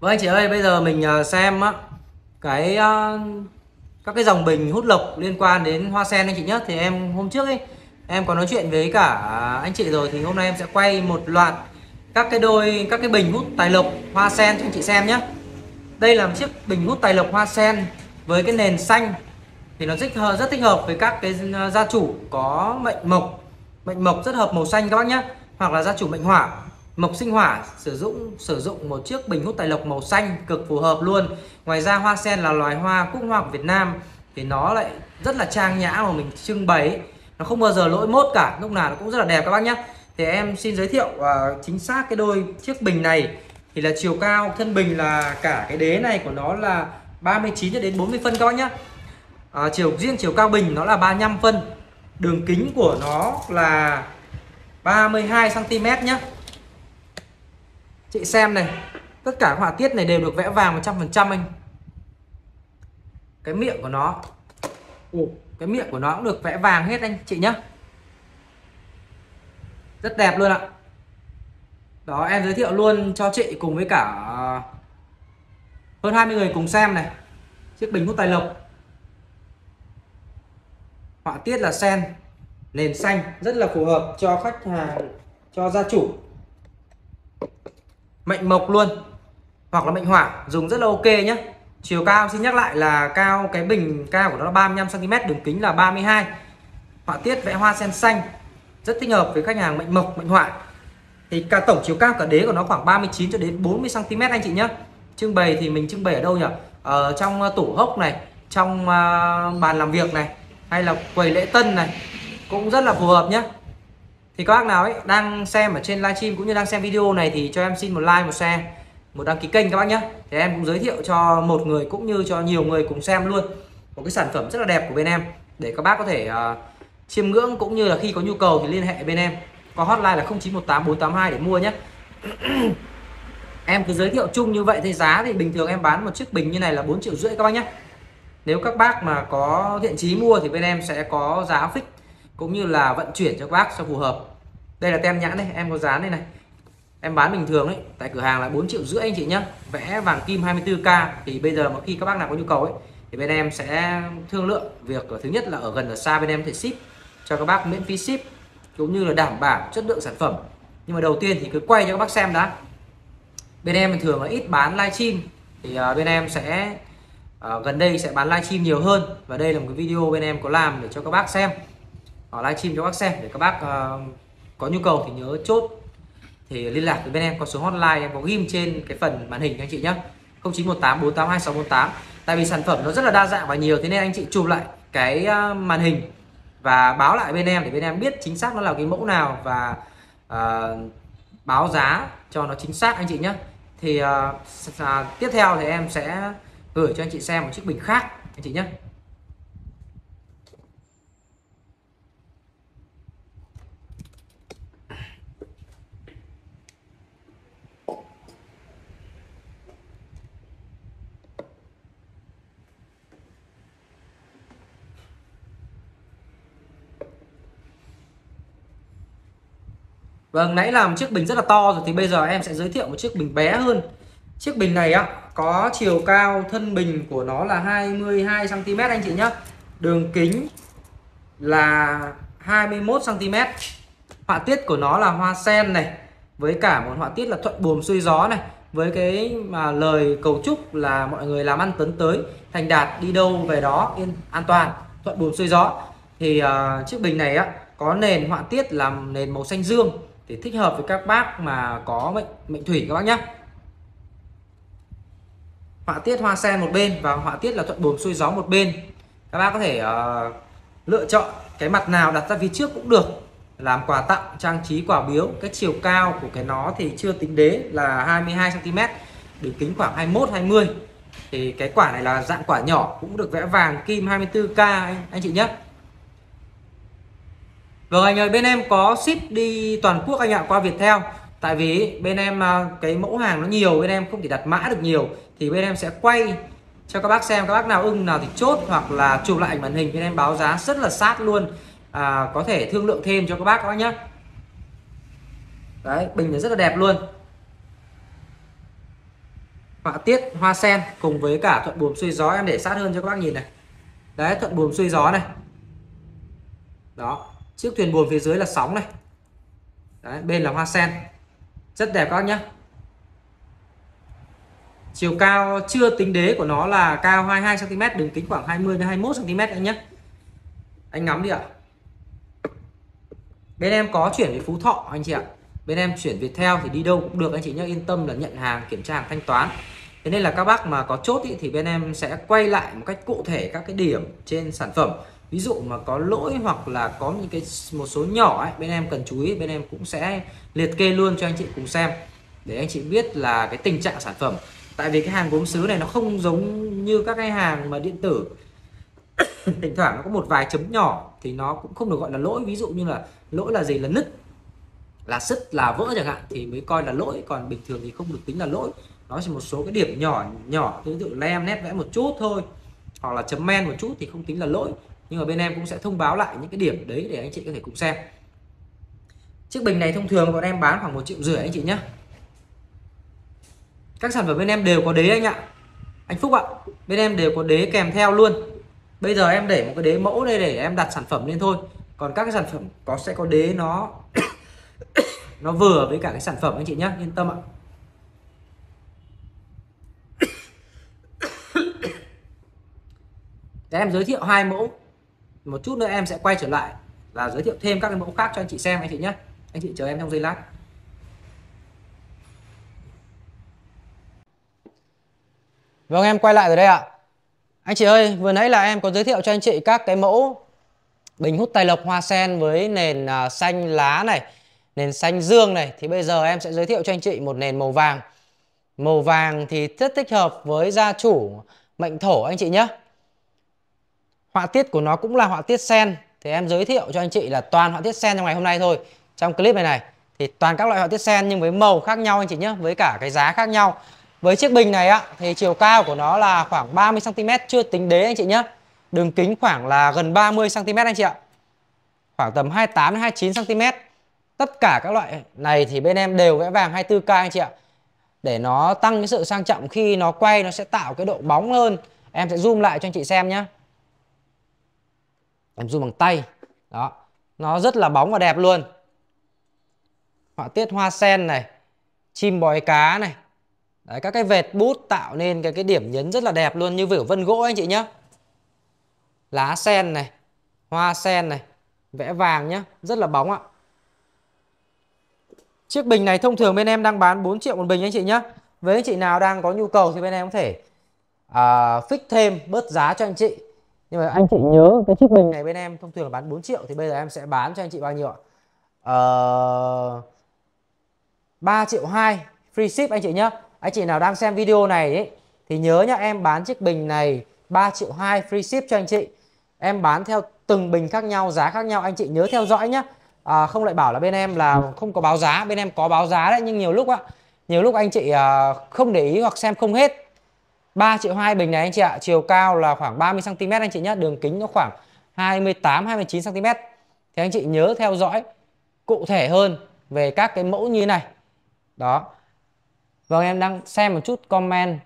Vâng anh chị ơi, bây giờ mình à, xem á cái à, các cái dòng bình hút lộc liên quan đến hoa sen anh chị nhé. Thì em hôm trước ấy em có nói chuyện với cả anh chị rồi thì hôm nay em sẽ quay một loạt các cái đôi các cái bình hút tài lộc hoa sen cho anh chị xem nhé. Đây là một chiếc bình hút tài lộc hoa sen với cái nền xanh thì nó rất rất thích hợp với các cái à, gia chủ có mệnh mộc mệnh mộc rất hợp màu xanh các bác nhé hoặc là gia chủ mệnh hỏa Mộc sinh hỏa sử dụng sử dụng một chiếc bình hút tài lộc màu xanh cực phù hợp luôn. Ngoài ra hoa sen là loài hoa cúc hoa của Việt Nam thì nó lại rất là trang nhã mà mình trưng bày nó không bao giờ lỗi mốt cả, lúc nào nó cũng rất là đẹp các bác nhé. Thì em xin giới thiệu uh, chính xác cái đôi chiếc bình này thì là chiều cao thân bình là cả cái đế này của nó là 39 cho đến 40 phân các bác nhé. À, chiều riêng chiều cao bình nó là 35 phân. Đường kính của nó là 32 cm nhé chị xem này tất cả họa tiết này đều được vẽ vàng 100% anh cái miệng của nó Ồ, cái miệng của nó cũng được vẽ vàng hết anh chị nhá rất đẹp luôn ạ đó em giới thiệu luôn cho chị cùng với cả hơn 20 người cùng xem này chiếc bình hút tài lộc họa tiết là sen nền xanh rất là phù hợp cho khách hàng cho gia chủ mệnh mộc luôn hoặc là mệnh hỏa dùng rất là ok nhé chiều cao xin nhắc lại là cao cái bình cao của nó là 35 cm đường kính là 32 họa tiết vẽ hoa sen xanh rất thích hợp với khách hàng mệnh mộc mệnh hỏa thì cả tổng chiều cao cả đế của nó khoảng 39 cho đến 40 cm anh chị nhé trưng bày thì mình trưng bày ở đâu nhỉ ở trong ờ, tủ hốc này trong ờ, bàn làm việc này hay là quầy lễ tân này cũng rất là phù hợp nhé thì các bác nào ấy đang xem ở trên livestream cũng như đang xem video này thì cho em xin một like một share một đăng ký kênh các bác nhé thì em cũng giới thiệu cho một người cũng như cho nhiều người cùng xem luôn một cái sản phẩm rất là đẹp của bên em để các bác có thể uh, chiêm ngưỡng cũng như là khi có nhu cầu thì liên hệ bên em có hotline là 0918482 để mua nhé em cứ giới thiệu chung như vậy thì giá thì bình thường em bán một chiếc bình như này là 4 triệu rưỡi các bác nhé nếu các bác mà có thiện chí mua thì bên em sẽ có giá fix cũng như là vận chuyển cho các bác cho phù hợp đây là tem nhãn đây em có dán đây này em bán bình thường đấy tại cửa hàng là 4 triệu rưỡi anh chị nhé vẽ vàng kim 24k thì bây giờ mà khi các bác nào có nhu cầu ấy thì bên em sẽ thương lượng việc thứ nhất là ở gần ở xa bên em thể ship cho các bác miễn phí ship cũng như là đảm bảo chất lượng sản phẩm nhưng mà đầu tiên thì cứ quay cho các bác xem đã bên em thường là ít bán livestream thì à, bên em sẽ à, gần đây sẽ bán livestream nhiều hơn và đây là một cái video bên em có làm để cho các bác xem ở livestream cho các bác xem để các bác à, có nhu cầu thì nhớ chốt thì liên lạc với bên em có số hotline em có ghim trên cái phần màn hình anh chị nhé 0918 482 tại vì sản phẩm nó rất là đa dạng và nhiều thế nên anh chị chụp lại cái à, màn hình và báo lại bên em để bên em biết chính xác nó là cái mẫu nào và uh, báo giá cho nó chính xác anh chị nhé thì uh, tiếp theo thì em sẽ gửi cho anh chị xem một chiếc bình khác anh chị nhé Vâng, nãy làm chiếc bình rất là to rồi thì bây giờ em sẽ giới thiệu một chiếc bình bé hơn. Chiếc bình này á có chiều cao thân bình của nó là 22 cm anh chị nhá Đường kính là 21 cm. Họa tiết của nó là hoa sen này, với cả một họa tiết là thuận buồm xuôi gió này, với cái mà lời cầu chúc là mọi người làm ăn tấn tới, thành đạt đi đâu về đó yên an toàn, thuận buồm xuôi gió. Thì uh, chiếc bình này á có nền họa tiết làm nền màu xanh dương thì thích hợp với các bác mà có mệnh mệnh thủy các bác nhé họa tiết hoa sen một bên và họa tiết là thuận buồm xuôi gió một bên các bác có thể uh, lựa chọn cái mặt nào đặt ra phía trước cũng được làm quà tặng trang trí quả biếu cái chiều cao của cái nó thì chưa tính đế là 22 cm đường kính khoảng 21 20 thì cái quả này là dạng quả nhỏ cũng được vẽ vàng kim 24k anh, anh chị nhé Vâng anh ơi bên em có ship đi toàn quốc anh ạ qua Viettel Tại vì bên em à, cái mẫu hàng nó nhiều bên em không thể đặt mã được nhiều Thì bên em sẽ quay cho các bác xem các bác nào ưng nào thì chốt hoặc là chụp lại ảnh màn hình bên em báo giá rất là sát luôn à, Có thể thương lượng thêm cho các bác các bác nhé Đấy bình nó rất là đẹp luôn họa tiết hoa sen cùng với cả thuận buồm xuôi gió em để sát hơn cho các bác nhìn này đấy thuận buồm xuôi gió này đó chiếc thuyền buồm phía dưới là sóng này Đấy, bên là hoa sen rất đẹp các bác nhé chiều cao chưa tính đế của nó là cao 22 cm đường kính khoảng 20 đến 21 cm anh nhé anh ngắm đi ạ bên em có chuyển về Phú Thọ anh chị ạ bên em chuyển Việt theo thì đi đâu cũng được anh chị nhé yên tâm là nhận hàng kiểm tra hàng thanh toán thế nên là các bác mà có chốt ý, thì bên em sẽ quay lại một cách cụ thể các cái điểm trên sản phẩm ví dụ mà có lỗi hoặc là có những cái một số nhỏ ấy, bên em cần chú ý bên em cũng sẽ liệt kê luôn cho anh chị cùng xem để anh chị biết là cái tình trạng sản phẩm tại vì cái hàng gốm sứ này nó không giống như các cái hàng mà điện tử thỉnh thoảng nó có một vài chấm nhỏ thì nó cũng không được gọi là lỗi ví dụ như là lỗi là gì là nứt là sứt là vỡ chẳng hạn thì mới coi là lỗi còn bình thường thì không được tính là lỗi nó chỉ một số cái điểm nhỏ nhỏ ví dụ lem nét vẽ một chút thôi hoặc là chấm men một chút thì không tính là lỗi nhưng mà bên em cũng sẽ thông báo lại những cái điểm đấy để anh chị có thể cùng xem chiếc bình này thông thường bọn em bán khoảng một triệu rưỡi anh chị nhé các sản phẩm bên em đều có đế anh ạ anh Phúc ạ bên em đều có đế kèm theo luôn bây giờ em để một cái đế mẫu đây để em đặt sản phẩm lên thôi còn các cái sản phẩm có sẽ có đế nó nó vừa với cả cái sản phẩm anh chị nhé yên tâm ạ để em giới thiệu hai mẫu một chút nữa em sẽ quay trở lại và giới thiệu thêm các cái mẫu khác cho anh chị xem anh chị nhé anh chị chờ em trong giây lát Vâng em quay lại rồi đây ạ Anh chị ơi vừa nãy là em có giới thiệu cho anh chị các cái mẫu Bình hút tài lộc hoa sen với nền à, xanh lá này Nền xanh dương này Thì bây giờ em sẽ giới thiệu cho anh chị một nền màu vàng Màu vàng thì rất thích hợp với gia chủ mệnh thổ anh chị nhé họa tiết của nó cũng là họa tiết sen thì em giới thiệu cho anh chị là toàn họa tiết sen trong ngày hôm nay thôi trong clip này này thì toàn các loại họa tiết sen nhưng với màu khác nhau anh chị nhé với cả cái giá khác nhau với chiếc bình này á thì chiều cao của nó là khoảng 30 cm chưa tính đế anh chị nhé đường kính khoảng là gần 30 cm anh chị ạ khoảng tầm 28 đến 29 cm tất cả các loại này thì bên em đều vẽ vàng 24k anh chị ạ để nó tăng cái sự sang trọng khi nó quay nó sẽ tạo cái độ bóng hơn em sẽ zoom lại cho anh chị xem nhé em run bằng tay đó nó rất là bóng và đẹp luôn họa tiết hoa sen này chim bói cá này Đấy, các cái vệt bút tạo nên cái cái điểm nhấn rất là đẹp luôn như kiểu vân gỗ anh chị nhé lá sen này hoa sen này vẽ vàng nhá rất là bóng ạ chiếc bình này thông thường bên em đang bán 4 triệu một bình anh chị nhé với anh chị nào đang có nhu cầu thì bên em có thể uh, fix thêm bớt giá cho anh chị nhưng mà anh chị nhớ cái chiếc bình này bên em thông thường là bán 4 triệu thì bây giờ em sẽ bán cho anh chị bao nhiêu ạ ờ... 3 triệu 2 free ship anh chị nhé anh chị nào đang xem video này ấy, thì nhớ nhá em bán chiếc bình này 3 triệu 2 free ship cho anh chị em bán theo từng bình khác nhau giá khác nhau anh chị nhớ theo dõi nhá à, không lại bảo là bên em là không có báo giá bên em có báo giá đấy nhưng nhiều lúc á nhiều lúc anh chị à, không để ý hoặc xem không hết 3 triệu hai bình này anh chị ạ chiều cao là khoảng 30 cm anh chị nhé đường kính nó khoảng 28 29 cm thì anh chị nhớ theo dõi cụ thể hơn về các cái mẫu như này đó vâng em đang xem một chút comment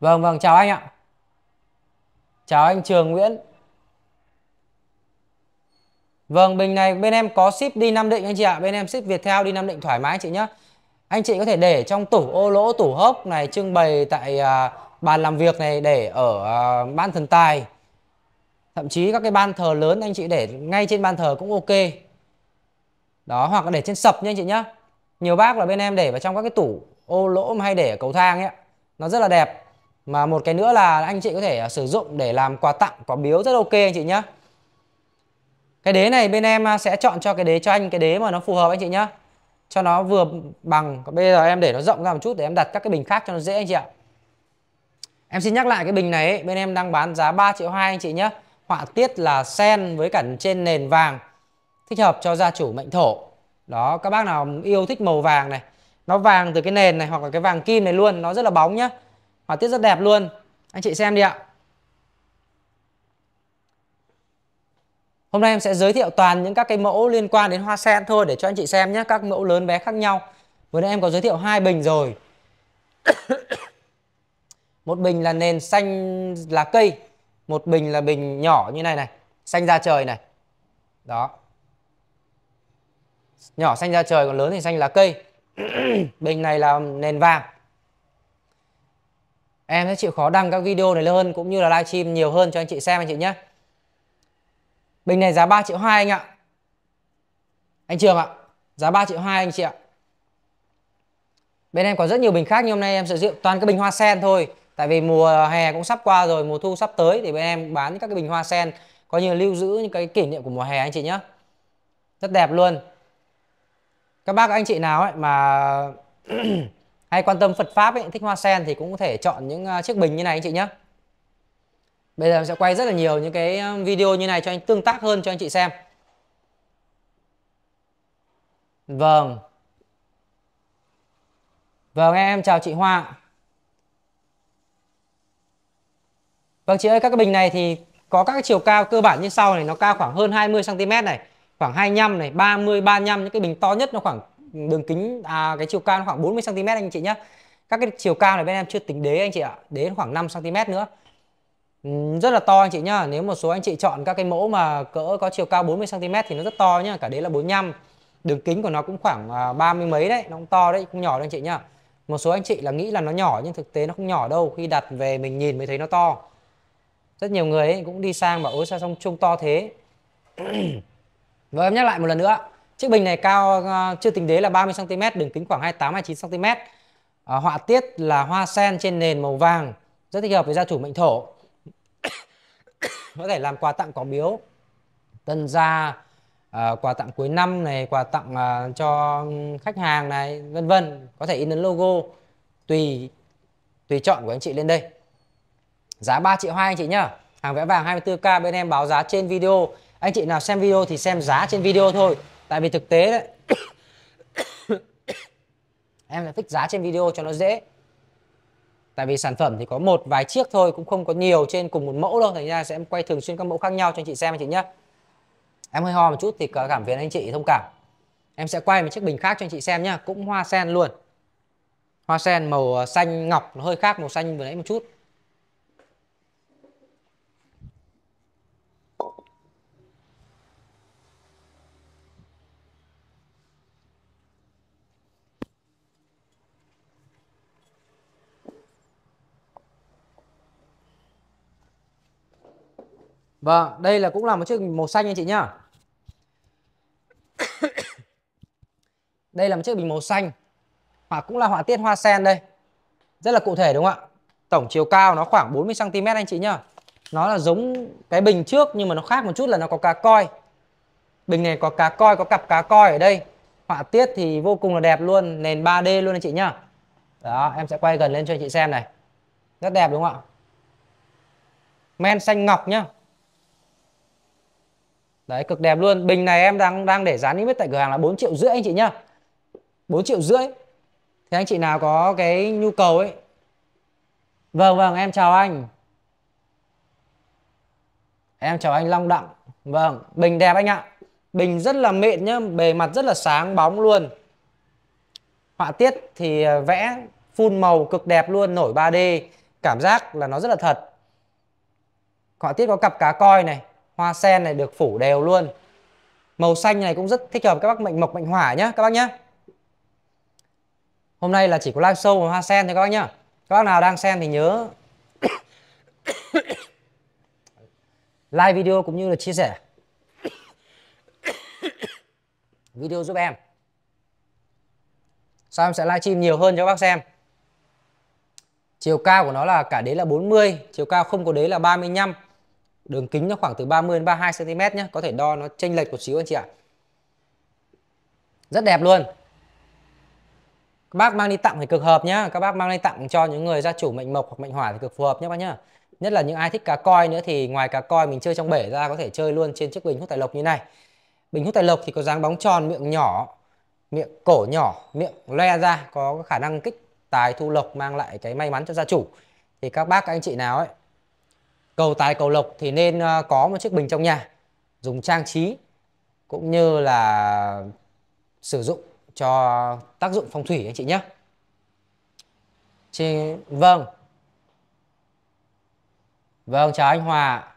vâng vâng chào anh ạ chào anh Trường Nguyễn vâng bình này bên em có ship đi Nam Định anh chị ạ bên em ship Viettel đi Nam Định thoải mái anh chị nhé anh chị có thể để trong tủ ô lỗ tủ hốc này trưng bày tại à, bàn làm việc này để ở à, ban thần tài thậm chí các cái ban thờ lớn anh chị để ngay trên ban thờ cũng ok đó hoặc là để trên sập nha anh chị nhá nhiều bác là bên em để vào trong các cái tủ ô lỗ mà hay để ở cầu thang ấy nó rất là đẹp mà một cái nữa là anh chị có thể à, sử dụng để làm quà tặng quà biếu rất ok anh chị nhá cái đế này bên em à, sẽ chọn cho cái đế cho anh cái đế mà nó phù hợp anh chị nhá cho nó vừa bằng còn bây giờ em để nó rộng ra một chút để em đặt các cái bình khác cho nó dễ anh chị ạ em xin nhắc lại cái bình này ấy, bên em đang bán giá 3 triệu hai anh chị nhé họa tiết là sen với cả trên nền vàng thích hợp cho gia chủ mệnh thổ đó các bác nào yêu thích màu vàng này nó vàng từ cái nền này hoặc là cái vàng kim này luôn nó rất là bóng nhá họa tiết rất đẹp luôn anh chị xem đi ạ Hôm nay em sẽ giới thiệu toàn những các cái mẫu liên quan đến hoa sen thôi để cho anh chị xem nhé, các mẫu lớn bé khác nhau. Vừa nãy em có giới thiệu hai bình rồi. một bình là nền xanh lá cây, một bình là bình nhỏ như này này, xanh da trời này. Đó. Nhỏ xanh da trời còn lớn thì xanh lá cây. bình này là nền vàng. Em sẽ chịu khó đăng các video này hơn cũng như là livestream nhiều hơn cho anh chị xem anh chị nhé. Bình này giá 3 triệu 2 anh ạ. Anh Trường ạ, giá 3 triệu 2 anh chị ạ. Bên em có rất nhiều bình khác nhưng hôm nay em sẽ rượu toàn các bình hoa sen thôi. Tại vì mùa hè cũng sắp qua rồi, mùa thu sắp tới thì bên em bán các cái bình hoa sen coi như lưu giữ những cái kỷ niệm của mùa hè anh chị nhé. Rất đẹp luôn. Các bác anh chị nào ấy mà hay quan tâm Phật pháp ấy, thích hoa sen thì cũng có thể chọn những à, chiếc bình như này anh chị nhé. Bây giờ em sẽ quay rất là nhiều những cái video như này cho anh tương tác hơn cho anh chị xem. Vâng. Vâng em chào chị Hoa. Vâng chị ơi các cái bình này thì có các chiều cao cơ bản như sau này nó cao khoảng hơn 20 cm này, khoảng 25 này, 30 35 những cái bình to nhất nó khoảng đường kính à, cái chiều cao nó khoảng 40 cm anh chị nhé Các cái chiều cao này bên em chưa tính đế anh chị ạ, đế khoảng 5 cm nữa. Ừ, rất là to anh chị nhá nếu một số anh chị chọn các cái mẫu mà cỡ có chiều cao 40 cm thì nó rất to nhá cả đấy là 45 đường kính của nó cũng khoảng 30 à, mấy đấy nó cũng to đấy cũng nhỏ đấy anh chị nhá một số anh chị là nghĩ là nó nhỏ nhưng thực tế nó không nhỏ đâu khi đặt về mình nhìn mới thấy nó to rất nhiều người ấy cũng đi sang bảo ối sao xong trung to thế và em nhắc lại một lần nữa chiếc bình này cao à, chưa tính đế là 30 cm đường kính khoảng 28 29 cm à, họa tiết là hoa sen trên nền màu vàng rất thích hợp với gia chủ mệnh thổ có thể làm quà tặng có biếu tân gia uh, quà tặng cuối năm này quà tặng uh, cho khách hàng này vân vân có thể in ấn logo tùy tùy chọn của anh chị lên đây giá 3 triệu 2 anh chị nhá hàng vẽ vàng 24k bên em báo giá trên video anh chị nào xem video thì xem giá trên video thôi tại vì thực tế đấy em là thích giá trên video cho nó dễ tại vì sản phẩm thì có một vài chiếc thôi cũng không có nhiều trên cùng một mẫu đâu thành ra sẽ em quay thường xuyên các mẫu khác nhau cho anh chị xem anh chị nhé em hơi ho một chút thì cảm phiền anh chị thông cảm em sẽ quay một chiếc bình khác cho anh chị xem nhá cũng hoa sen luôn hoa sen màu ờ, xanh ngọc nó hơi khác màu xanh vừa nãy một chút Vâng, đây là cũng là một chiếc bình màu xanh anh chị nhá. đây là một chiếc bình màu xanh. Hoặc cũng là họa tiết hoa sen đây. Rất là cụ thể đúng không ạ? Tổng chiều cao nó khoảng 40 cm anh chị nhá. Nó là giống cái bình trước nhưng mà nó khác một chút là nó có cá coi. Bình này có cá coi, có cặp cá coi ở đây. Họa tiết thì vô cùng là đẹp luôn, nền 3D luôn anh chị nhá. Đó, em sẽ quay gần lên cho anh chị xem này. Rất đẹp đúng không ạ? Men xanh ngọc nhá đấy cực đẹp luôn bình này em đang đang để giá niêm yết tại cửa hàng là 4 triệu rưỡi anh chị nhá 4 triệu rưỡi thì anh chị nào có cái nhu cầu ấy vâng vâng em chào anh em chào anh Long Đặng vâng bình đẹp anh ạ bình rất là mịn nhá bề mặt rất là sáng bóng luôn họa tiết thì à, vẽ full màu cực đẹp luôn nổi 3D cảm giác là nó rất là thật họa tiết có cặp cá coi này hoa sen này được phủ đều luôn màu xanh này cũng rất thích hợp các bác mệnh mộc mệnh hỏa nhé các bác nhé hôm nay là chỉ có live show và hoa sen thôi các bác nhá các bác nào đang xem thì nhớ like video cũng như là chia sẻ video giúp em sau em sẽ live stream nhiều hơn cho các bác xem chiều cao của nó là cả đế là 40 chiều cao không có đế là 35 đường kính nó khoảng từ 30 đến 32 cm nhé có thể đo nó chênh lệch một xíu anh chị ạ rất đẹp luôn các bác mang đi tặng thì cực hợp nhá các bác mang đi tặng cho những người gia chủ mệnh mộc hoặc mệnh hỏa thì cực phù hợp nhé bác nhá nhất là những ai thích cá coi nữa thì ngoài cá coi mình chơi trong bể ra có thể chơi luôn trên chiếc bình hút tài lộc như này bình hút tài lộc thì có dáng bóng tròn miệng nhỏ miệng cổ nhỏ miệng loe ra có khả năng kích tài thu lộc mang lại cái may mắn cho gia chủ thì các bác các anh chị nào ấy cầu tài cầu lộc thì nên ờ, có một chiếc bình trong nhà dùng trang trí cũng như là sử dụng cho tác dụng phong thủy anh chị nhé. Chị... Vâng. Vâng, chào anh Hòa.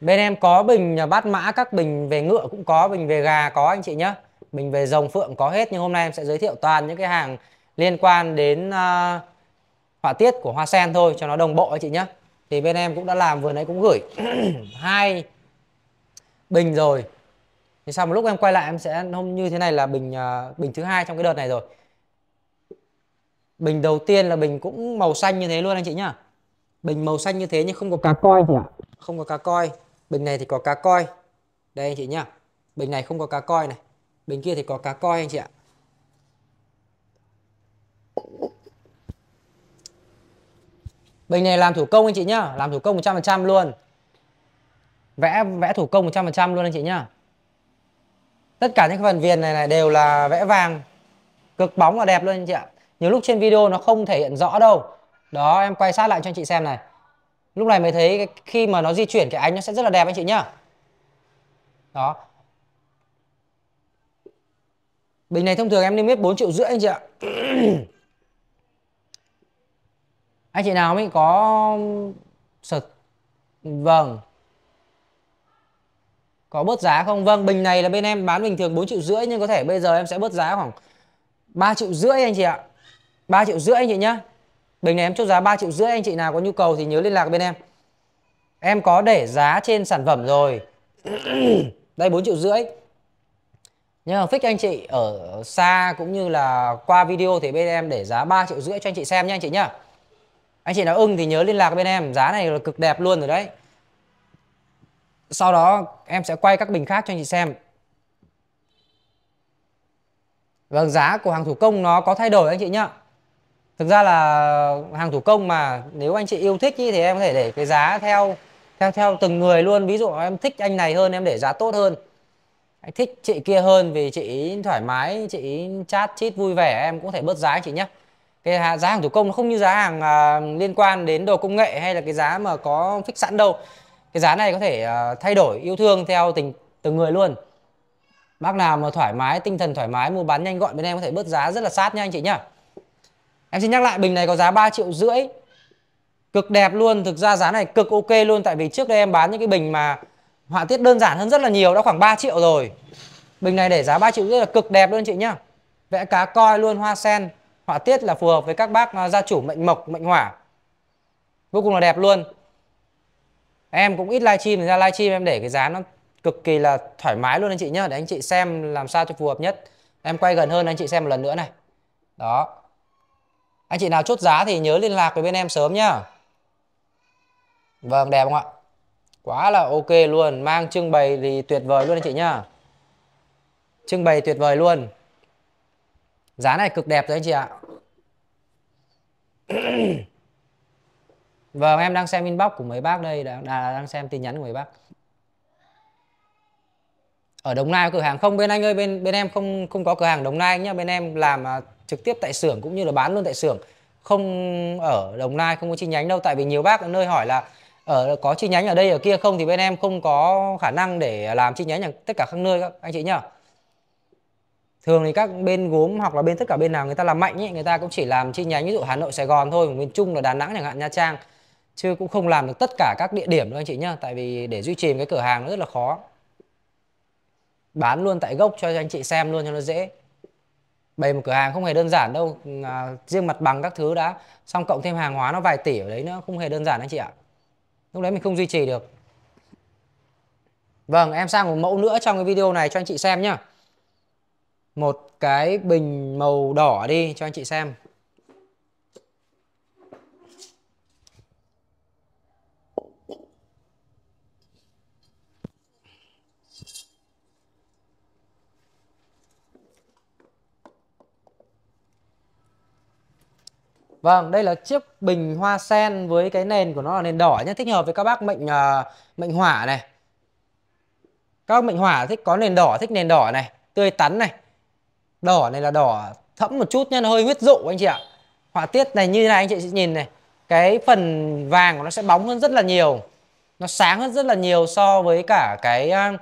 Bên em có bình bát mã, các bình về ngựa cũng có, bình về gà có anh chị nhé. Bình về rồng phượng có hết nhưng hôm nay em sẽ giới thiệu toàn những cái hàng liên quan đến uh, họa tiết của hoa sen thôi cho nó đồng bộ chị nhé thì bên em cũng đã làm vừa nãy cũng gửi hai bình rồi thì sau một lúc em quay lại em sẽ hôm như thế này là bình uh, bình thứ hai trong cái đợt này rồi bình đầu tiên là bình cũng màu xanh như thế luôn anh chị nhá bình màu xanh như thế nhưng không có cá coi thì ạ không có cá coi bình này thì có cá coi đây anh chị nhá bình này không có cá coi này bình kia thì có cá coi anh chị ạ Bình này làm thủ công anh chị nhá, làm thủ công 100% luôn. Vẽ vẽ thủ công 100% luôn anh chị nhá. Tất cả những phần viền này này đều là vẽ vàng. Cực bóng và đẹp luôn anh chị ạ. Nhiều lúc trên video nó không thể hiện rõ đâu. Đó, em quay sát lại cho anh chị xem này. Lúc này mới thấy khi mà nó di chuyển cái ánh nó sẽ rất là đẹp anh chị nhá. Đó. Bình này thông thường em niêm yết 4 triệu rưỡi anh chị ạ. anh chị nào mới có sực vâng có bớt giá không vâng bình này là bên em bán bình thường 4 triệu rưỡi nhưng có thể bây giờ em sẽ bớt giá khoảng 3 triệu rưỡi anh chị ạ 3 triệu rưỡi anh chị nhá bình này em chốt giá 3 triệu rưỡi anh chị nào có nhu cầu thì nhớ liên lạc bên em em có để giá trên sản phẩm rồi đây 4 triệu rưỡi nhưng mà fix anh chị ở xa cũng như là qua video thì bên em để giá 3 triệu rưỡi cho anh chị xem nha anh chị nhá anh chị nào ưng thì nhớ liên lạc bên em giá này là cực đẹp luôn rồi đấy sau đó em sẽ quay các bình khác cho anh chị xem vâng giá của hàng thủ công nó có thay đổi anh chị nhá thực ra là hàng thủ công mà nếu anh chị yêu thích ý, thì em có thể để cái giá theo theo theo từng người luôn ví dụ em thích anh này hơn em để giá tốt hơn anh thích chị kia hơn vì chị thoải mái chị chat chít vui vẻ em cũng có thể bớt giá anh chị nhé cái giá hàng thủ công nó không như giá hàng à, liên quan đến đồ công nghệ hay là cái giá mà có fix sẵn đâu cái giá này có thể à, thay đổi yêu thương theo tình từng người luôn bác nào mà thoải mái tinh thần thoải mái mua bán nhanh gọn bên em có thể bớt giá rất là sát nha anh chị nhá em xin nhắc lại bình này có giá 3 triệu rưỡi cực đẹp luôn thực ra giá này cực ok luôn tại vì trước đây em bán những cái bình mà họa tiết đơn giản hơn rất là nhiều đã khoảng 3 triệu rồi bình này để giá 3 triệu rưỡi là cực đẹp luôn chị nhá vẽ cá coi luôn hoa sen họa tiết là phù hợp với các bác à, gia chủ mệnh mộc mệnh hỏa vô cùng là đẹp luôn em cũng ít livestream ra livestream em để cái giá nó cực kỳ là thoải mái luôn anh chị nhá để anh chị xem làm sao cho phù hợp nhất em quay gần hơn anh chị xem một lần nữa này đó anh chị nào chốt giá thì nhớ liên lạc với bên em sớm nhá vâng đẹp không ạ quá là ok luôn mang trưng bày thì tuyệt vời luôn anh chị nhá trưng bày tuyệt vời luôn Giá này cực đẹp rồi anh chị ạ. vâng, em đang xem inbox của mấy bác đây, đang đang xem tin nhắn của mấy bác. Ở Đồng Nai có cửa hàng không bên anh ơi, bên bên em không không có cửa hàng Đồng Nai nhá, bên em làm à, trực tiếp tại xưởng cũng như là bán luôn tại xưởng. Không ở Đồng Nai không có chi nhánh đâu tại vì nhiều bác ở nơi hỏi là ở ờ, có chi nhánh ở đây ở kia không thì bên em không có khả năng để làm chi nhánh ở tất cả các nơi các anh chị nhá thường thì các bên gốm hoặc là bên tất cả bên nào người ta làm mạnh ấy, người ta cũng chỉ làm chi nhánh ví dụ Hà Nội Sài Gòn thôi miền Trung là Đà Nẵng chẳng hạn Nha Trang chứ cũng không làm được tất cả các địa điểm đâu anh chị nhá tại vì để duy trì cái cửa hàng nó rất là khó bán luôn tại gốc cho anh chị xem luôn cho nó dễ bày một cửa hàng không hề đơn giản đâu à, riêng mặt bằng các thứ đã xong cộng thêm hàng hóa nó vài tỷ ở đấy nữa không hề đơn giản anh chị ạ lúc đấy mình không duy trì được vâng em sang một mẫu nữa trong cái video này cho anh chị xem nhá một cái bình màu đỏ đi cho anh chị xem Vâng, đây là chiếc bình hoa sen với cái nền của nó là nền đỏ nhé, thích hợp với các bác mệnh uh, mệnh hỏa này. Các bác mệnh hỏa thích có nền đỏ, thích nền đỏ này, tươi tắn này đỏ này là đỏ thẫm một chút nha nó hơi huyết dụ anh chị ạ họa tiết này như thế này anh chị sẽ nhìn này cái phần vàng của nó sẽ bóng hơn rất là nhiều nó sáng hơn rất là nhiều so với cả cái à,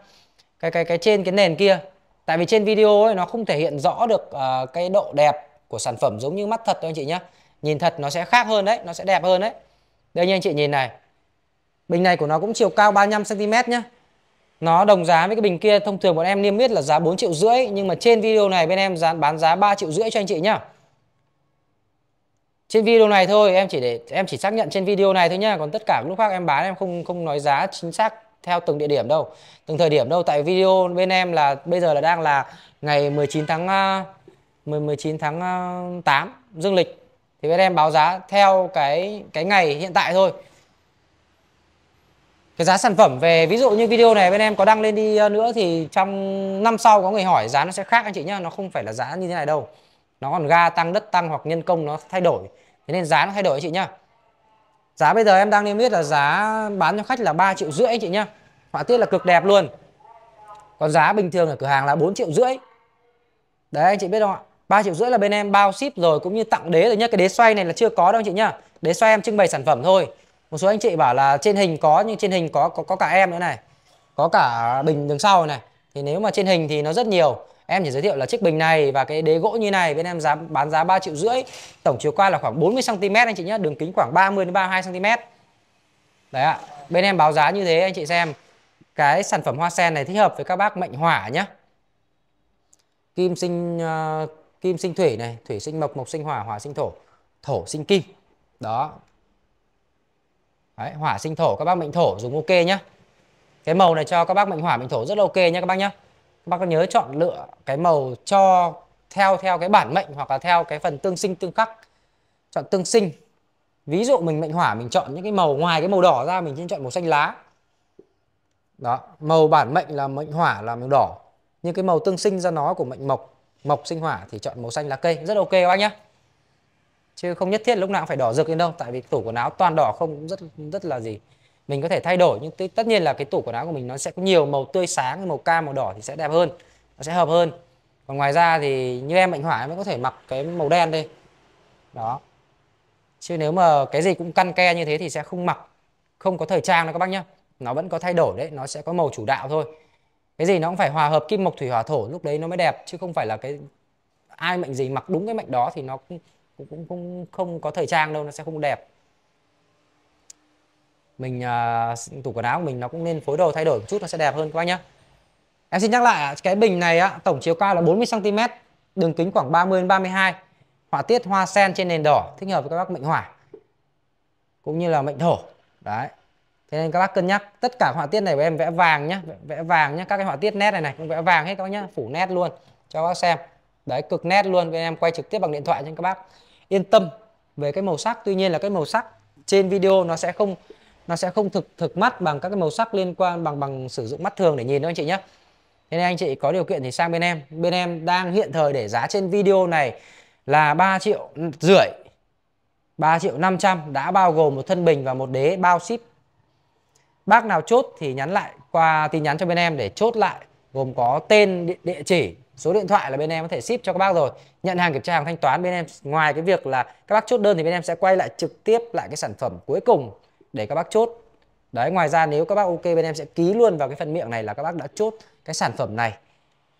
cái cái cái trên cái nền kia tại vì trên video ấy nó không thể hiện rõ được uh, cái độ đẹp của sản phẩm giống như mắt thật thôi anh chị nhé nhìn thật nó sẽ khác hơn đấy nó sẽ đẹp hơn đấy đây như anh chị nhìn này bình này của nó cũng chiều cao 35 cm nhé nó đồng giá với cái bình kia thông thường bọn em niêm yết là giá 4 triệu rưỡi nhưng mà trên video này bên em bán giá 3 triệu rưỡi cho anh chị nhá trên video này thôi em chỉ để em chỉ xác nhận trên video này thôi nhá còn tất cả lúc khác em bán em không không nói giá chính xác theo từng địa điểm đâu từng thời điểm đâu tại video bên em là bây giờ là đang là ngày 19 tháng 19 à, tháng 8 à, dương lịch thì bên em báo giá theo cái cái ngày hiện tại thôi cái giá sản phẩm về ví dụ như video này bên em có đăng lên đi ờ, nữa thì trong năm sau có người hỏi giá nó sẽ khác anh chị nhá nó không phải là giá như thế này đâu nó còn ga tăng đất tăng hoặc nhân công nó thay đổi thế nên giá nó thay đổi anh chị nhá giá bây giờ em đang niêm yết là giá bán cho khách là 3 triệu rưỡi anh chị nhá họa tiết là cực đẹp luôn còn giá bình thường ở cửa hàng là 4 triệu rưỡi đấy anh chị biết không ạ 3 triệu rưỡi là bên em bao ship rồi cũng như tặng đế rồi nhá cái đế xoay này là chưa có đâu anh chị nhá đế xoay em trưng bày sản phẩm thôi một số anh chị bảo là trên hình có nhưng trên hình có có, có cả em nữa này có cả bình đằng sau này thì nếu mà trên hình thì nó rất nhiều em chỉ giới thiệu là chiếc bình này và cái đế gỗ như này bên em giá bán giá 3 triệu rưỡi tổng chiều cao là khoảng 40 cm anh chị nhé đường kính khoảng 30 đến 32 cm đấy ạ bên em báo giá như thế anh chị xem cái sản phẩm hoa sen này thích hợp với các bác mệnh hỏa nhé kim sinh uh, kim sinh thủy này thủy sinh mộc mộc sinh hỏa hỏa sinh thổ thổ sinh kim đó Đấy, hỏa sinh thổ các bác mệnh thổ dùng ok nhé cái màu này cho các bác mệnh hỏa mệnh thổ rất là ok nhé các bác nhé các bác nhớ chọn lựa cái màu cho theo theo cái bản mệnh hoặc là theo cái phần tương sinh tương khắc chọn tương sinh ví dụ mình mệnh hỏa mình chọn những cái màu ngoài cái màu đỏ ra mình nên chọn màu xanh lá đó màu bản mệnh là mệnh hỏa là màu đỏ nhưng cái màu tương sinh ra nó của mệnh mộc mộc sinh hỏa thì chọn màu xanh lá cây rất ok các bác nhé chứ không nhất thiết lúc nào cũng phải đỏ rực lên đâu tại vì tủ quần áo toàn đỏ không cũng rất rất là gì mình có thể thay đổi nhưng tất nhiên là cái tủ quần áo của mình nó sẽ có nhiều màu tươi sáng màu cam màu đỏ thì sẽ đẹp hơn nó sẽ hợp hơn còn ngoài ra thì như em mạnh hỏa em có thể mặc cái màu đen đây đó chứ nếu mà cái gì cũng căn ke như thế thì sẽ không mặc không có thời trang đâu các bác nhá nó vẫn có thay đổi đấy nó sẽ có màu chủ đạo thôi cái gì nó cũng phải hòa hợp kim mộc thủy hỏa thổ lúc đấy nó mới đẹp chứ không phải là cái ai mệnh gì mặc đúng cái mệnh đó thì nó cũng cũng cũng cũng không có thời trang đâu nó sẽ không đẹp mình uh, tủ quần áo của mình nó cũng nên phối đồ thay đổi một chút nó sẽ đẹp hơn các bác nhé em xin nhắc lại cái bình này á, tổng chiều cao là 40 cm đường kính khoảng 30 đến 32 họa tiết hoa sen trên nền đỏ thích hợp với các bác mệnh hỏa cũng như là mệnh thổ đấy thế nên các bác cân nhắc tất cả họa tiết này của em vẽ vàng nhá vẽ vàng nhá các cái họa tiết nét này này cũng vẽ vàng hết các bác nhá phủ nét luôn cho các bác xem đấy cực nét luôn bên em quay trực tiếp bằng điện thoại cho các bác yên tâm về cái màu sắc tuy nhiên là cái màu sắc trên video nó sẽ không nó sẽ không thực thực mắt bằng các cái màu sắc liên quan bằng bằng sử dụng mắt thường để nhìn đâu anh chị nhé thế nên anh chị có điều kiện thì sang bên em bên em đang hiện thời để giá trên video này là 3 triệu rưỡi 3 triệu 500 đã bao gồm một thân bình và một đế bao ship bác nào chốt thì nhắn lại qua tin nhắn cho bên em để chốt lại gồm có tên địa, địa chỉ số điện thoại là bên em có thể ship cho các bác rồi nhận hàng kiểm tra hàng thanh toán bên em ngoài cái việc là các bác chốt đơn thì bên em sẽ quay lại trực tiếp lại cái sản phẩm cuối cùng để các bác chốt đấy ngoài ra nếu các bác ok bên em sẽ ký luôn vào cái phần miệng này là các bác đã chốt cái sản phẩm này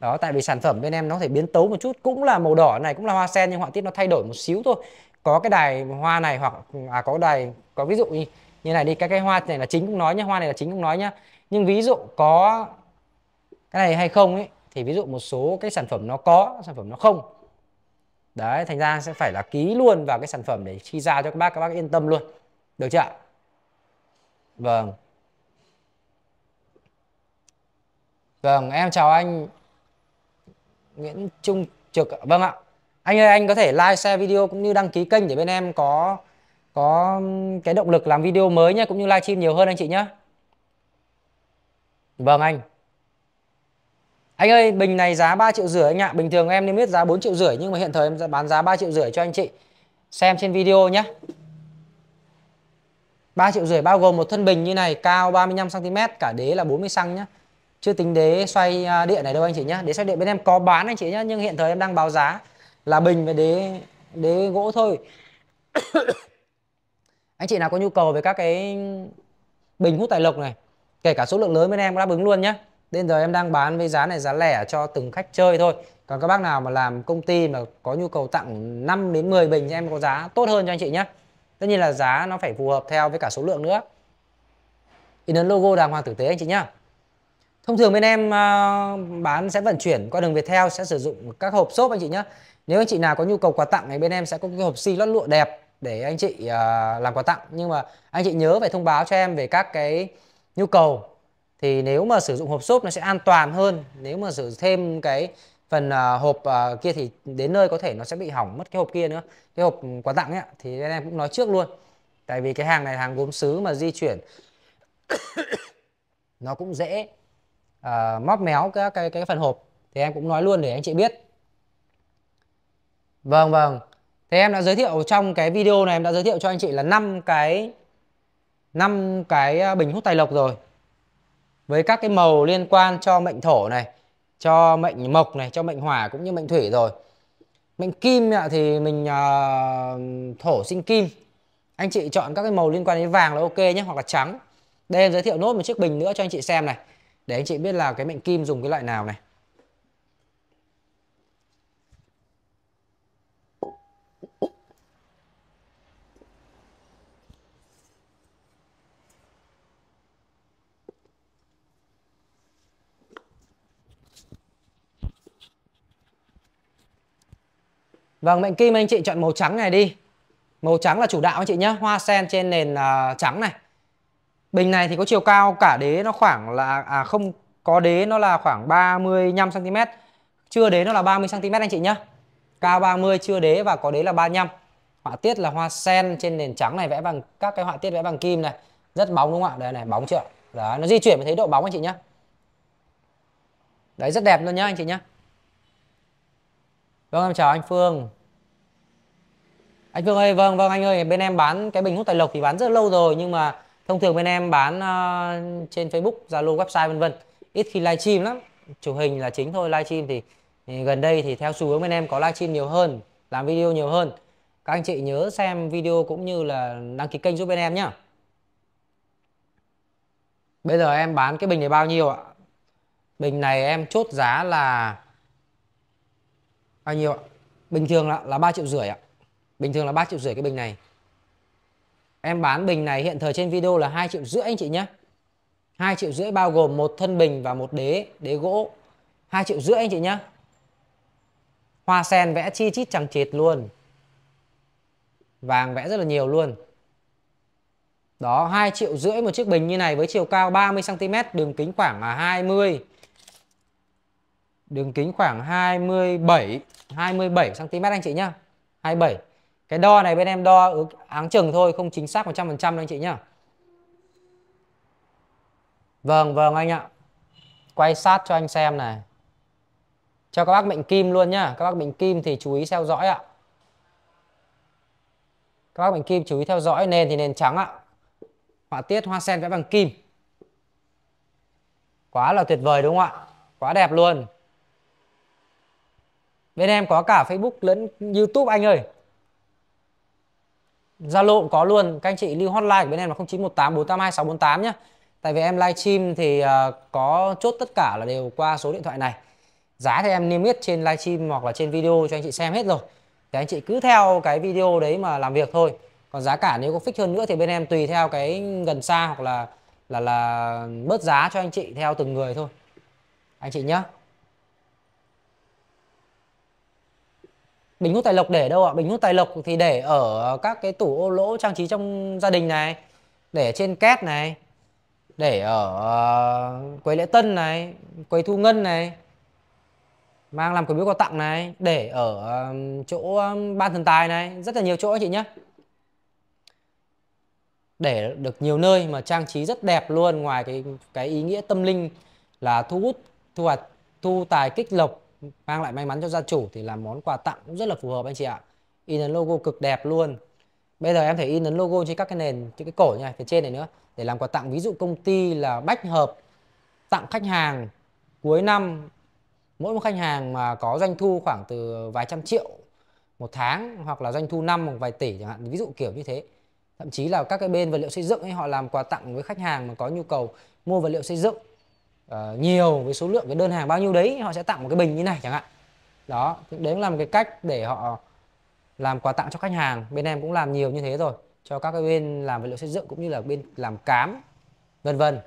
đó tại vì sản phẩm bên em nó có thể biến tấu một chút cũng là màu đỏ này cũng là hoa sen nhưng họa tiết nó thay đổi một xíu thôi có cái đài hoa này hoặc à có đài có ví dụ như, như này đi cái cái hoa này là chính cũng nói nhá hoa này là chính cũng nói nhá nhưng ví dụ có cái này hay không ấy thì ví dụ một số cái sản phẩm nó có sản phẩm nó không đấy thành ra sẽ phải là ký luôn vào cái sản phẩm để chi ra cho các bác các bác yên tâm luôn được chưa ạ vâng vâng em chào anh Nguyễn Trung Trực vâng ạ anh ơi anh có thể like share video cũng như đăng ký kênh để bên em có có cái động lực làm video mới nhé cũng như livestream nhiều hơn anh chị nhé vâng anh anh ơi, bình này giá 3 triệu rưỡi anh ạ. Bình thường em nên biết giá 4 triệu rưỡi nhưng mà hiện thời em bán giá 3 triệu rưỡi cho anh chị. Xem trên video nhé. 3 triệu rưỡi bao gồm một thân bình như này, cao 35 cm, cả đế là 40 cm nhé. Chưa tính đế xoay à, điện này đâu anh chị nhé. Đế xoay điện bên em có bán anh chị nhé, nhưng hiện thời em đang báo giá là bình với đế đế gỗ thôi. anh chị nào có nhu cầu về các cái bình hút tài lộc này, kể cả số lượng lớn bên em cũng đáp ứng luôn nhé đến giờ em đang bán với giá này giá lẻ cho từng khách chơi thôi. Còn các bác nào mà làm công ty mà có nhu cầu tặng 5 đến 10 bình thì em có giá tốt hơn cho anh chị nhé. Tất nhiên là giá nó phải phù hợp theo với cả số lượng nữa. In ấn logo đàng hoàng tử tế anh chị nhé. Thông thường bên em à, bán sẽ vận chuyển qua đường Viettel sẽ sử dụng các hộp xốp anh chị nhé. Nếu anh chị nào có nhu cầu quà tặng thì bên em sẽ có cái hộp xi lót lụa đẹp để anh chị à, làm quà tặng. Nhưng mà anh chị nhớ phải thông báo cho em về các cái nhu cầu thì nếu mà sử dụng hộp xốp nó sẽ an toàn hơn nếu mà sử thêm cái phần uh, hộp uh, kia thì đến nơi có thể nó sẽ bị hỏng mất cái hộp kia nữa cái hộp quà tặng ấy thì anh em cũng nói trước luôn tại vì cái hàng này hàng gốm sứ mà di chuyển nó cũng dễ uh, móp méo các cái, cái phần hộp thì em cũng nói luôn để anh chị biết vâng vâng thì em đã giới thiệu trong cái video này em đã giới thiệu cho anh chị là năm cái năm cái bình hút tài lộc rồi với các cái màu liên quan cho mệnh thổ này cho mệnh mộc này cho mệnh hỏa cũng như mệnh thủy rồi mệnh kim thì mình ờ, thổ sinh kim anh chị chọn các cái màu liên quan đến vàng là ok nhé hoặc là trắng đây em giới thiệu nốt một chiếc bình nữa cho anh chị xem này để anh chị biết là cái mệnh kim dùng cái loại nào này Vâng, mệnh kim anh chị chọn màu trắng này đi. Màu trắng là chủ đạo anh chị nhé. Hoa sen trên nền uh, trắng này. Bình này thì có chiều cao cả đế nó khoảng là à không có đế nó là khoảng 35 cm. Chưa đế nó là 30 cm anh chị nhé. Cao 30 chưa đế và có đế là 35. Họa tiết là hoa sen trên nền trắng này vẽ bằng các cái họa tiết vẽ bằng kim này. Rất bóng đúng không ạ? Đây này, bóng chưa? Đấy, nó di chuyển mình thấy độ bóng anh chị nhé. Đấy rất đẹp luôn nhá anh chị nhé Vâng em chào anh Phương Anh Phương ơi vâng vâng anh ơi bên em bán cái bình hút tài lộc thì bán rất lâu rồi nhưng mà thông thường bên em bán uh, trên Facebook, Zalo, website vân vân ít khi livestream lắm chụp hình là chính thôi livestream thì, thì gần đây thì theo xu hướng bên em có livestream nhiều hơn làm video nhiều hơn các anh chị nhớ xem video cũng như là đăng ký kênh giúp bên em nhá bây giờ em bán cái bình này bao nhiêu ạ bình này em chốt giá là bao nhiêu ạ bình thường là là ba triệu rưỡi ạ bình thường là 3 triệu rưỡi cái bình này em bán bình này hiện thời trên video là hai triệu rưỡi anh chị nhé 2 triệu rưỡi bao gồm một thân bình và một đế đế gỗ 2 triệu rưỡi anh chị nhé hoa sen vẽ chi chít chẳng chệt luôn vàng vẽ rất là nhiều luôn đó 2 triệu rưỡi một chiếc bình như này với chiều cao 30 cm đường kính khoảng là 20 đường kính khoảng 27 27 cm anh chị nhá 27 cái đo này bên em đo áng chừng thôi không chính xác 100% đâu anh chị nhá Vâng vâng anh ạ Quay sát cho anh xem này Cho các bác mệnh kim luôn nhá Các bác mệnh kim thì chú ý theo dõi ạ Các bác mệnh kim chú ý theo dõi nền thì nền trắng ạ Họa tiết hoa sen vẽ bằng kim Quá là tuyệt vời đúng không ạ Quá đẹp luôn bên em có cả facebook lẫn youtube anh ơi Zalo cũng có luôn các anh chị lưu hotline của bên em là 0918482648 nhé Tại vì em livestream thì uh, có chốt tất cả là đều qua số điện thoại này Giá thì em niêm yết trên livestream hoặc là trên video cho anh chị xem hết rồi Thì anh chị cứ theo cái video đấy mà làm việc thôi Còn giá cả nếu có fix hơn nữa thì bên em tùy theo cái gần xa hoặc là là là bớt giá cho anh chị theo từng người thôi Anh chị nhé bình hút tài lộc để đâu ạ bình hút tài lộc thì để ở các cái tủ ô lỗ trang trí trong gia đình này để trên két này để ở ờ, quầy lễ tân này quầy thu ngân này mang làm quầy biếu quà tặng này để ở chỗ ban thần tài này rất là nhiều chỗ chị nhé để được nhiều nơi mà trang trí rất đẹp luôn ngoài cái cái ý nghĩa tâm linh là thu hút thu hoạch thu tài kích lộc mang lại may mắn cho gia chủ thì là món quà tặng cũng rất là phù hợp anh chị ạ in ấn logo cực đẹp luôn bây giờ em thể in ấn logo trên các cái nền trên cái cổ như này phía trên này nữa để làm quà tặng ví dụ công ty là bách hợp tặng khách hàng cuối năm mỗi một khách hàng mà có doanh thu khoảng từ vài trăm triệu một tháng hoặc là doanh thu năm một vài tỷ chẳng hạn ví dụ kiểu như thế thậm chí là các cái bên vật liệu xây dựng ấy họ làm quà tặng với khách hàng mà có nhu cầu mua vật liệu xây dựng Ờ, nhiều với số lượng cái đơn hàng bao nhiêu đấy họ sẽ tặng một cái bình như này chẳng hạn đó đấy cũng là một cái cách để họ làm quà tặng cho khách hàng bên em cũng làm nhiều như thế rồi cho các cái bên làm vật liệu xây dựng cũng như là bên làm cám vân vân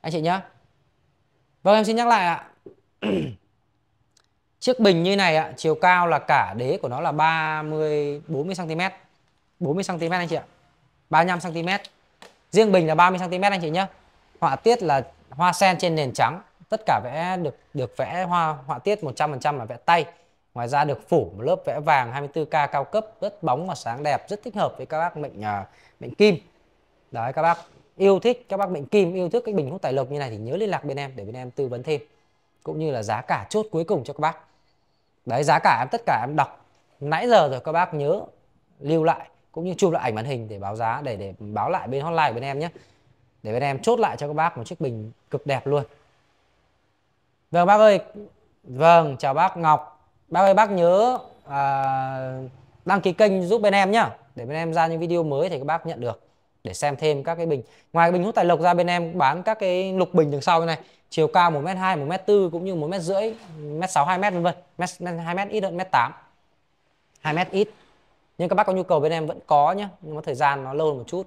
anh chị nhé vâng em xin nhắc lại ạ chiếc bình như này ạ chiều cao là cả đế của nó là 30 40 cm 40 cm anh chị ạ 35 cm riêng bình là 30 cm anh chị nhé họa tiết là hoa sen trên nền trắng tất cả vẽ được được vẽ hoa họa tiết 100% là vẽ tay ngoài ra được phủ một lớp vẽ vàng 24k cao cấp rất bóng và sáng đẹp rất thích hợp với các bác mệnh uh, mệnh kim đấy các bác yêu thích các bác mệnh kim yêu thích cái bình hút tài lộc như này thì nhớ liên lạc bên em để bên em tư vấn thêm cũng như là giá cả chốt cuối cùng cho các bác đấy giá cả em tất cả em đọc nãy giờ rồi các bác nhớ lưu lại cũng như chụp lại ảnh màn hình để báo giá để để báo lại bên hotline bên em nhé để bên em chốt lại cho các bác một chiếc bình cực đẹp luôn vâng bác ơi vâng chào bác ngọc bác ơi bác nhớ à, đăng ký kênh giúp bên em nhá để bên em ra những video mới thì các bác nhận được để xem thêm các cái bình ngoài cái bình hút tài lộc ra bên em bán các cái lục bình đằng sau này chiều cao một m hai, một m bốn cũng như một m rưỡi m sáu, hai m vân vân m 2 m ít hơn m tám, hai m ít nhưng các bác có nhu cầu bên em vẫn có nhá, nhưng mà thời gian nó lâu một chút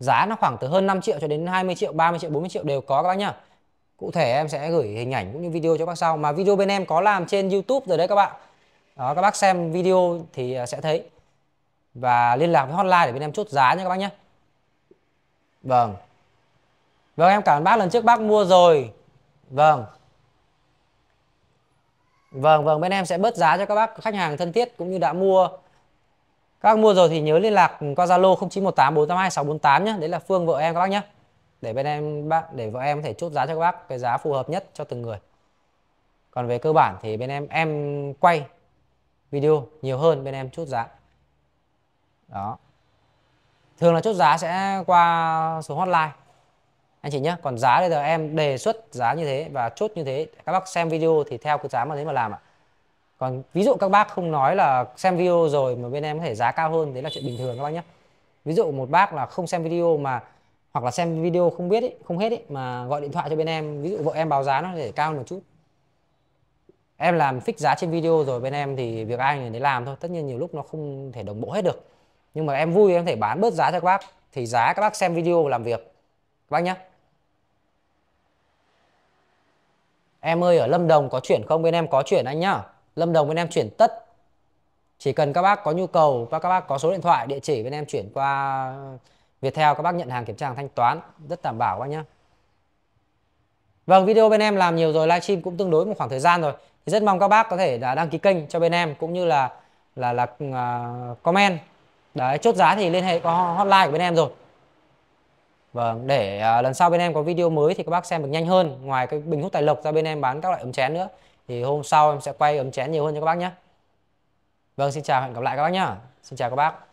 giá nó khoảng từ hơn 5 triệu cho đến 20 triệu 30 triệu 40 triệu đều có các bác nhá cụ thể em sẽ gửi hình ảnh cũng như video cho bác sau mà video bên em có làm trên YouTube rồi đấy các bạn đó các bác xem video thì à, sẽ thấy và liên lạc với hotline để bên em chốt giá nha các bác nhé vâng vâng em cảm ơn bác lần trước bác mua rồi vâng vâng vâng bên em sẽ bớt giá cho các bác khách hàng thân thiết cũng như đã mua các bác mua rồi thì nhớ liên lạc qua Zalo 0918482648 nhé đấy là Phương vợ em các bác nhé để bên em bác để vợ em có thể chốt giá cho các bác cái giá phù hợp nhất cho từng người còn về cơ bản thì bên em em quay video nhiều hơn bên em chốt giá đó thường là chốt giá sẽ qua số hotline anh chị nhé còn giá bây giờ em đề xuất giá như thế và chốt như thế các bác xem video thì theo cái giá mà thế mà làm ạ còn ví dụ các bác không nói là xem video rồi mà bên em có thể giá cao hơn đấy là chuyện bình thường các bác nhé ví dụ một bác là không xem video mà hoặc là xem video không biết ý, không hết ý, mà gọi điện thoại cho bên em ví dụ vợ em báo giá nó để cao hơn một chút em làm fix giá trên video rồi bên em thì việc ai người đấy làm thôi tất nhiên nhiều lúc nó không thể đồng bộ hết được nhưng mà em vui em thể bán bớt giá cho các bác thì giá các bác xem video làm việc các bác nhé em ơi ở lâm đồng có chuyển không bên em có chuyển anh nhá Lâm Đồng bên em chuyển tất chỉ cần các bác có nhu cầu và các bác có số điện thoại địa chỉ bên em chuyển qua Viettel các bác nhận hàng kiểm tra hàng thanh toán rất đảm bảo các bác nhé Vâng video bên em làm nhiều rồi livestream cũng tương đối một khoảng thời gian rồi thì rất mong các bác có thể là đăng ký kênh cho bên em cũng như là là là uh, comment đấy chốt giá thì liên hệ qua hotline của bên em rồi vâng để uh, lần sau bên em có video mới thì các bác xem được nhanh hơn ngoài cái bình hút tài lộc ra bên em bán các loại ấm chén nữa thì hôm sau em sẽ quay ấm chén nhiều hơn cho các bác nhé vâng xin chào hẹn gặp lại các bác nhé xin chào các bác